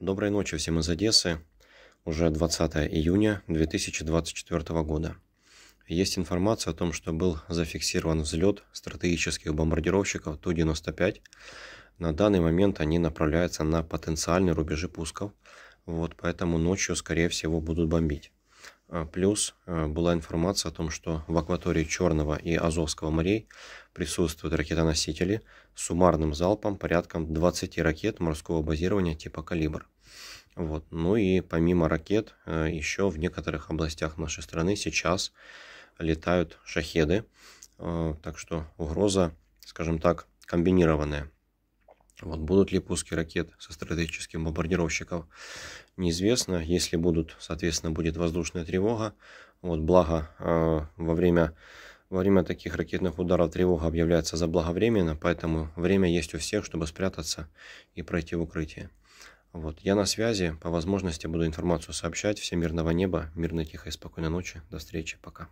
Доброй ночи всем из Одессы. Уже 20 июня 2024 года. Есть информация о том, что был зафиксирован взлет стратегических бомбардировщиков Ту-95. На данный момент они направляются на потенциальные рубежи пусков. Вот поэтому ночью, скорее всего, будут бомбить. А, плюс а, была информация о том, что в акватории Черного и Азовского морей присутствуют ракетоносители с суммарным залпом порядком 20 ракет морского базирования типа «Калибр». Вот. Ну и помимо ракет, э, еще в некоторых областях нашей страны сейчас летают шахеды. А, так что угроза, скажем так, комбинированная. Вот, будут ли пуски ракет со стратегическим бомбардировщиков, неизвестно. Если будут, соответственно, будет воздушная тревога. Вот, благо, э, во, время, во время таких ракетных ударов тревога объявляется заблаговременно, поэтому время есть у всех, чтобы спрятаться и пройти в укрытие. Вот, я на связи, по возможности буду информацию сообщать. Всем мирного неба, мирной, тихой, спокойной ночи. До встречи, пока.